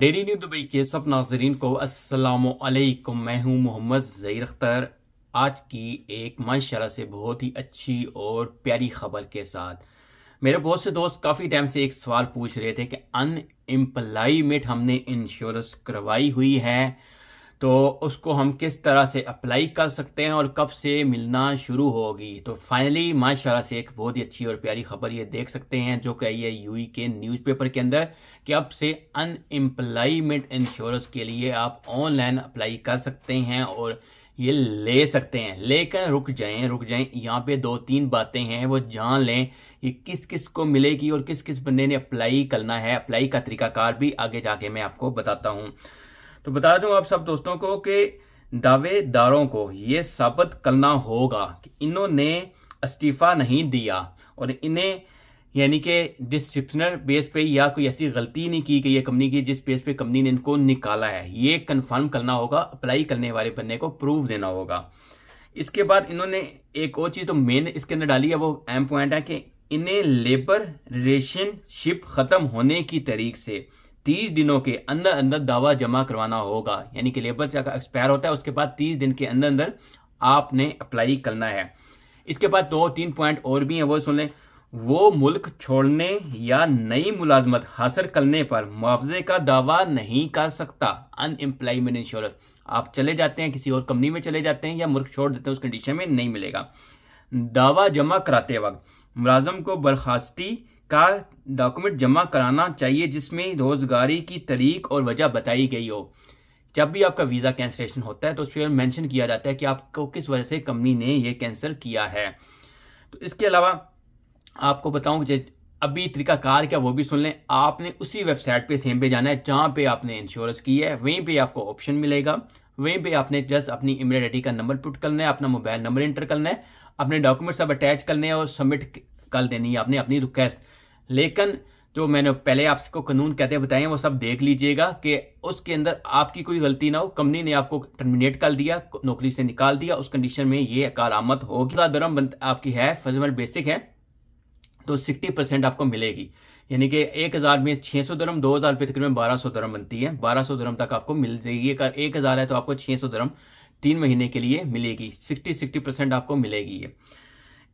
daily new Dubai के सब नाजरीन को असलकुम मैं हूं मोहम्मद जही अख्तर आज की एक माशाला से बहुत ही अच्छी और प्यारी खबर के साथ मेरे बहुत से दोस्त काफ़ी टाइम से एक सवाल पूछ रहे थे कि अनएम्प्लॉयमेंट हमने इंश्योरेंस करवाई हुई है तो उसको हम किस तरह से अप्लाई कर सकते हैं और कब से मिलना शुरू होगी तो फाइनली माशाला से एक बहुत ही अच्छी और प्यारी खबर ये देख सकते हैं जो कही है यूई e के न्यूज़पेपर के अंदर कि अब से अनएम्प्लॉयमेंट इंश्योरेंस के लिए आप ऑनलाइन अप्लाई कर सकते हैं और ये ले सकते हैं लेकर रुक जाएं रुक जाएं यहाँ पे दो तीन बातें हैं वो जान लें कि किस किस को मिलेगी और किस किस बंदे ने अप्लाई करना है अप्लाई का तरीकाकार भी आगे जाके मैं आपको बताता हूँ तो बता दूं आप सब दोस्तों को कि दावेदारों को ये साबित करना होगा कि इन्होंने इस्तीफा नहीं दिया और इन्हें यानी कि डिस्क्रिप्शनल बेस पे या कोई ऐसी गलती नहीं की गई है कंपनी की जिस बेस पे कंपनी ने इनको निकाला है ये कंफर्म करना होगा अप्लाई करने वाले बनने को प्रूफ देना होगा इसके बाद इन्होंने एक और चीज़ तो मेन इसके अंदर डाली है वो एम पॉइंट है कि इन्हें लेबर रिलेशनशिप ख़त्म होने की तरीक से तीस दिनों के अंदर अंदर दावा जमा करवाना होगा यानी कि लेबर का एक्सपायर होता है उसके बाद तीस दिन के अंदर अंदर आपने अप्लाई करना है इसके बाद दो तीन पॉइंट और भी हैं वो सुन लें वो मुल्क छोड़ने या नई मुलाजमत हासिल करने पर मुआवजे का दावा नहीं कर सकता अनएम्प्लॉयमेंट इंश्योरेंस आप चले जाते हैं किसी और कंपनी में चले जाते हैं या मुल्क छोड़ देते हैं उस कंडीशन में नहीं मिलेगा दावा जमा कराते वक्त मुलाजम को बर्खास्ती का डॉक्यूमेंट जमा कराना चाहिए जिसमें रोज़गारी की तरीक और वजह बताई गई हो जब भी आपका वीज़ा कैंसलेशन होता है तो उसमें मेंशन किया जाता है कि आपको किस वजह से कंपनी ने यह कैंसिल किया है तो इसके अलावा आपको बताऊं अभी तरीकाकार क्या वो भी सुन लें आपने उसी वेबसाइट पे सेम पे जाना है जहाँ पे आपने इंश्योरेंस की है वहीं पे आपको ऑप्शन मिलेगा वहीं पे आपने जस्ट अपनी ईमेल आई का नंबर पुट करना है अपना मोबाइल नंबर इंटर करना है अपने डॉक्यूमेंट सब अटैच करने हैं और सबमिट कर देनी है आपने अपनी रिक्वेस्ट लेकिन जो मैंने पहले आपको कानून कहते बताए हैं वो सब देख लीजिएगा कि उसके अंदर आपकी कोई गलती ना हो कंपनी ने आपको टर्मिनेट कर दिया नौकरी से निकाल दिया उस कंडीशन में ये आमद होगी दरम आपकी है फजमल बेसिक है तो सिक्सटी परसेंट आपको मिलेगी यानी कि एक हज़ार में छह सौ दरम दो हज़ार रुपये तकरीबन बारह सौ दरम बनती है बारह सौ दरम तक आपको मिल जाएगी अगर एक हज़ार है तो आपको छः सौ दरम तीन महीने के लिए मिलेगी सिक्सटी सिक्सटी परसेंट आपको मिलेगी ये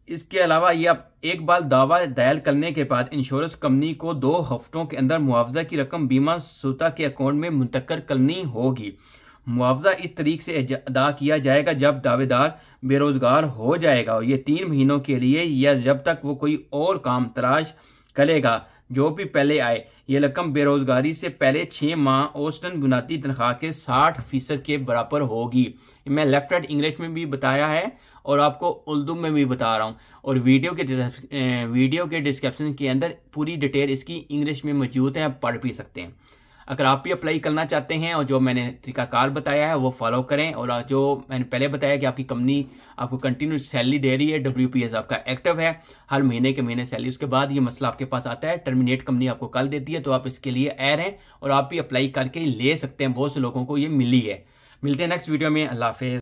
इसके अलावा ये आप एक बार दावा डायल करने के बाद इंश्योरेंस कंपनी को दो हफ्तों के अंदर मुआवजा की रकम बीमा सुता के अकाउंट में मुंतकर करनी होगी मुआवजा इस तरीके से अदा किया जाएगा जब दावेदार बेरोजगार हो जाएगा और ये तीन महीनों के लिए या जब तक वो कोई और काम तलाश करेगा जो भी पहले आए ये रकम बेरोजगारी से पहले छः माह ओस्टन बुनियादी तनख्वाह के साठ फीसद के बराबर होगी मैं लेफ्ट राइट इंग्लिश में भी बताया है और आपको उर्दू में भी बता रहा हूँ और वीडियो के वीडियो के डिस्क्रिप्शन के अंदर पूरी डिटेल इसकी इंग्लिश में मौजूद है आप पढ़ भी सकते हैं अगर आप भी अप्लाई करना चाहते हैं और जो मैंने तरीकाकार बताया है वो फॉलो करें और जो मैंने पहले बताया कि आपकी कंपनी आपको कंटिन्यू सैलरी दे रही है डब्ल्यू आपका एक्टिव है हर महीने के महीने सैलरी उसके बाद ये मसला आपके पास आता है टर्मिनेट कंपनी आपको कल देती है तो आप इसके लिए एयर हैं और आप भी अप्लाई करके ले सकते हैं बहुत से लोगों को ये मिली है मिलते हैं नेक्स्ट वीडियो में अल्लाह हाफिज